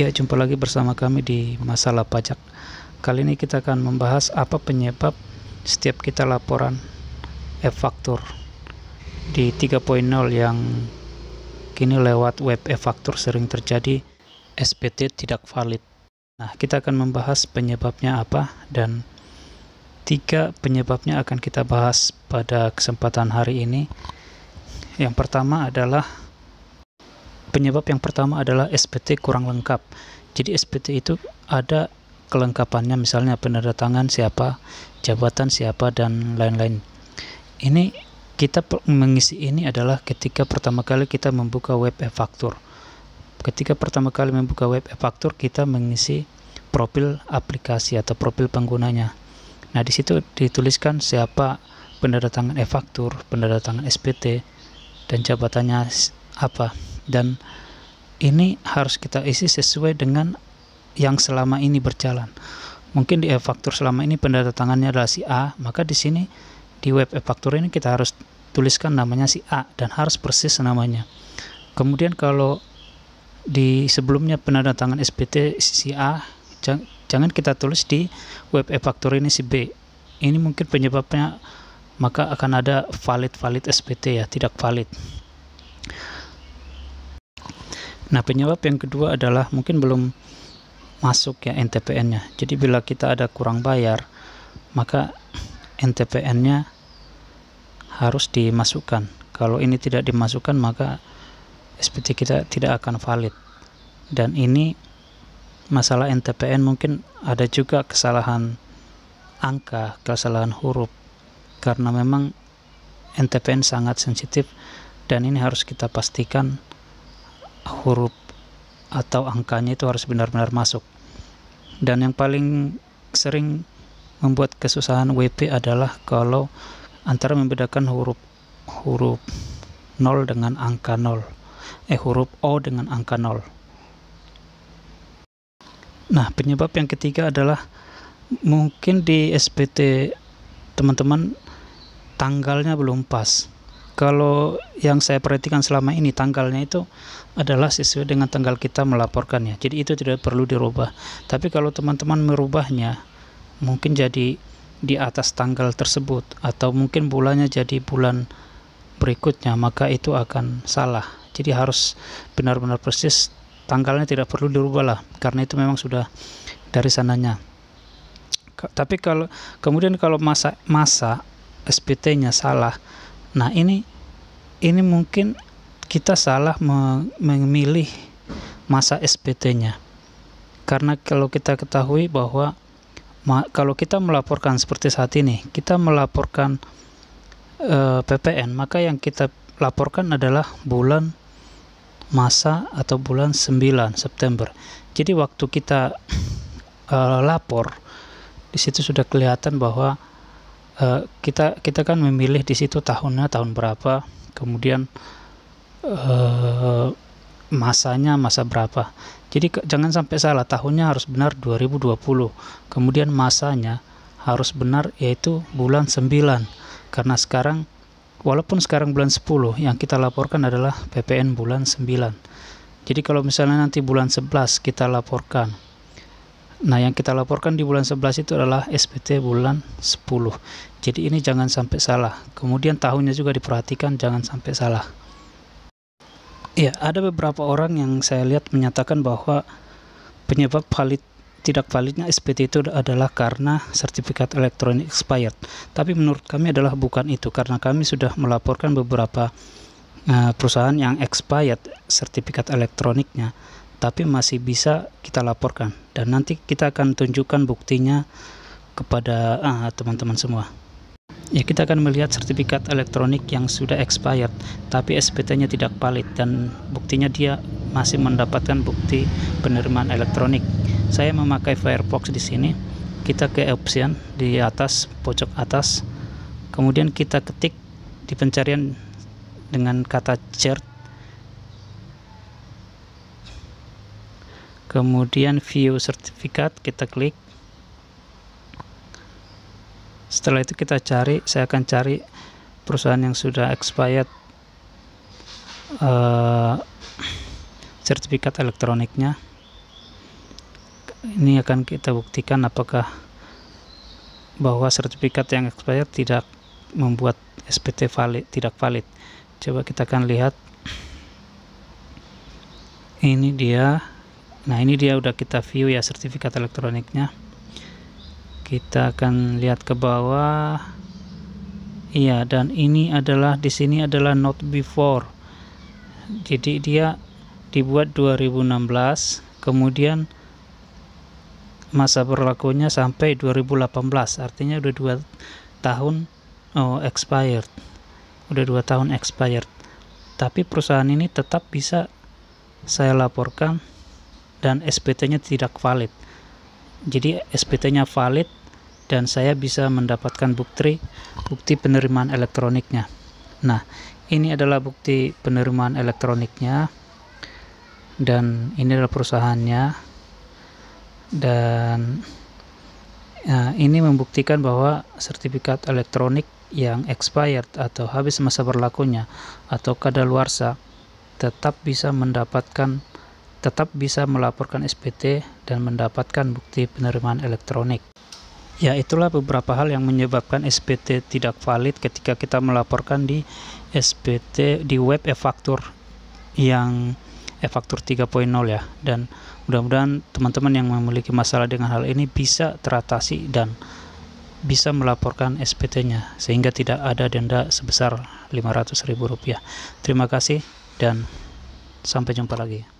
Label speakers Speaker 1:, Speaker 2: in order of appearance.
Speaker 1: Ya, jumpa lagi bersama kami di Masalah Pajak. Kali ini kita akan membahas apa penyebab setiap kita laporan e-faktur di 3.0 yang kini lewat web e-faktur sering terjadi SPT tidak valid. Nah, kita akan membahas penyebabnya apa dan tiga penyebabnya akan kita bahas pada kesempatan hari ini. Yang pertama adalah Penyebab yang pertama adalah SPT kurang lengkap. Jadi SPT itu ada kelengkapannya misalnya penandatangan siapa, jabatan siapa dan lain-lain. Ini kita mengisi ini adalah ketika pertama kali kita membuka web e-faktur. Ketika pertama kali membuka web e-faktur kita mengisi profil aplikasi atau profil penggunanya. Nah, di situ dituliskan siapa penandatangan e-faktur, penandatangan SPT dan jabatannya apa dan ini harus kita isi sesuai dengan yang selama ini berjalan mungkin di e-faktur selama ini tangannya adalah si A maka di sini di web e-faktur ini kita harus tuliskan namanya si A dan harus persis namanya kemudian kalau di sebelumnya tangan SPT si A jangan kita tulis di web e-faktur ini si B ini mungkin penyebabnya maka akan ada valid valid SPT ya tidak valid Nah, penyebab yang kedua adalah mungkin belum masuk ya NTPN-nya. Jadi bila kita ada kurang bayar, maka NTPN-nya harus dimasukkan. Kalau ini tidak dimasukkan, maka SPT kita tidak akan valid. Dan ini masalah NTPN mungkin ada juga kesalahan angka, kesalahan huruf. Karena memang NTPN sangat sensitif dan ini harus kita pastikan huruf atau angkanya itu harus benar-benar masuk. Dan yang paling sering membuat kesusahan WP adalah kalau antara membedakan huruf huruf 0 dengan angka 0. Eh huruf O dengan angka 0. Nah, penyebab yang ketiga adalah mungkin di SPT teman-teman tanggalnya belum pas kalau yang saya perhatikan selama ini tanggalnya itu adalah sesuai dengan tanggal kita melaporkannya. Jadi itu tidak perlu dirubah. Tapi kalau teman-teman merubahnya mungkin jadi di atas tanggal tersebut atau mungkin bulannya jadi bulan berikutnya maka itu akan salah. Jadi harus benar-benar persis tanggalnya tidak perlu dirubah lah karena itu memang sudah dari sananya. Tapi kalau kemudian kalau masa masa SPT-nya salah Nah, ini ini mungkin kita salah memilih masa SPT-nya. Karena kalau kita ketahui bahwa kalau kita melaporkan seperti saat ini, kita melaporkan e, eh, PPN, maka yang kita laporkan adalah bulan masa atau bulan 9 September. Jadi waktu kita e, lapor di situ sudah kelihatan bahwa Eh, kita kita kan memilih di situ tahunnya tahun berapa kemudian uh, masanya masa berapa jadi ke, jangan sampai salah tahunnya harus benar 2020 kemudian masanya harus benar yaitu bulan 9 karena sekarang walaupun sekarang bulan 10 yang kita laporkan adalah PPN bulan 9 jadi kalau misalnya nanti bulan 11 kita laporkan Nah, yang kita laporkan di bulan 11 itu adalah SPT bulan 10. Jadi ini jangan sampai salah. Kemudian tahunnya juga diperhatikan jangan sampai salah. Ya, ada beberapa orang yang saya lihat menyatakan bahwa penyebab valid tidak validnya SPT itu adalah karena sertifikat elektronik expired. Tapi menurut kami adalah bukan itu karena kami sudah melaporkan beberapa uh, perusahaan yang expired sertifikat elektroniknya tapi masih bisa kita laporkan dan nanti kita akan tunjukkan buktinya kepada ah, teman-teman ah, semua ya kita akan melihat sertifikat elektronik yang sudah expired tapi SPT-nya tidak valid dan buktinya dia masih mendapatkan bukti penerimaan elektronik saya memakai Firefox di sini kita ke option di atas pojok atas kemudian kita ketik di pencarian dengan kata cert kemudian view sertifikat kita klik setelah itu kita cari saya akan cari perusahaan yang sudah expired uh, sertifikat elektroniknya ini akan kita buktikan apakah bahwa sertifikat yang expired tidak membuat SPT valid tidak valid coba kita akan lihat ini dia nah ini dia udah kita view ya sertifikat elektroniknya kita akan lihat ke bawah iya dan ini adalah di sini adalah not before jadi dia dibuat 2016 kemudian masa berlakunya sampai 2018 artinya udah dua tahun oh, expired udah dua tahun expired tapi perusahaan ini tetap bisa saya laporkan dan SPT-nya tidak valid. Jadi SPT-nya valid dan saya bisa mendapatkan bukti bukti penerimaan elektroniknya. Nah, ini adalah bukti penerimaan elektroniknya dan ini adalah perusahaannya dan nah, ini membuktikan bahwa sertifikat elektronik yang expired atau habis masa berlakunya atau kadaluarsa tetap bisa mendapatkan tetap bisa melaporkan SPT dan mendapatkan bukti penerimaan elektronik. Ya, itulah beberapa hal yang menyebabkan SPT tidak valid ketika kita melaporkan di SPT di web e-faktur yang e-faktur 3.0 ya. Dan mudah-mudahan teman-teman yang memiliki masalah dengan hal ini bisa teratasi dan bisa melaporkan SPT-nya sehingga tidak ada denda sebesar Rp500.000. Terima kasih dan sampai jumpa lagi.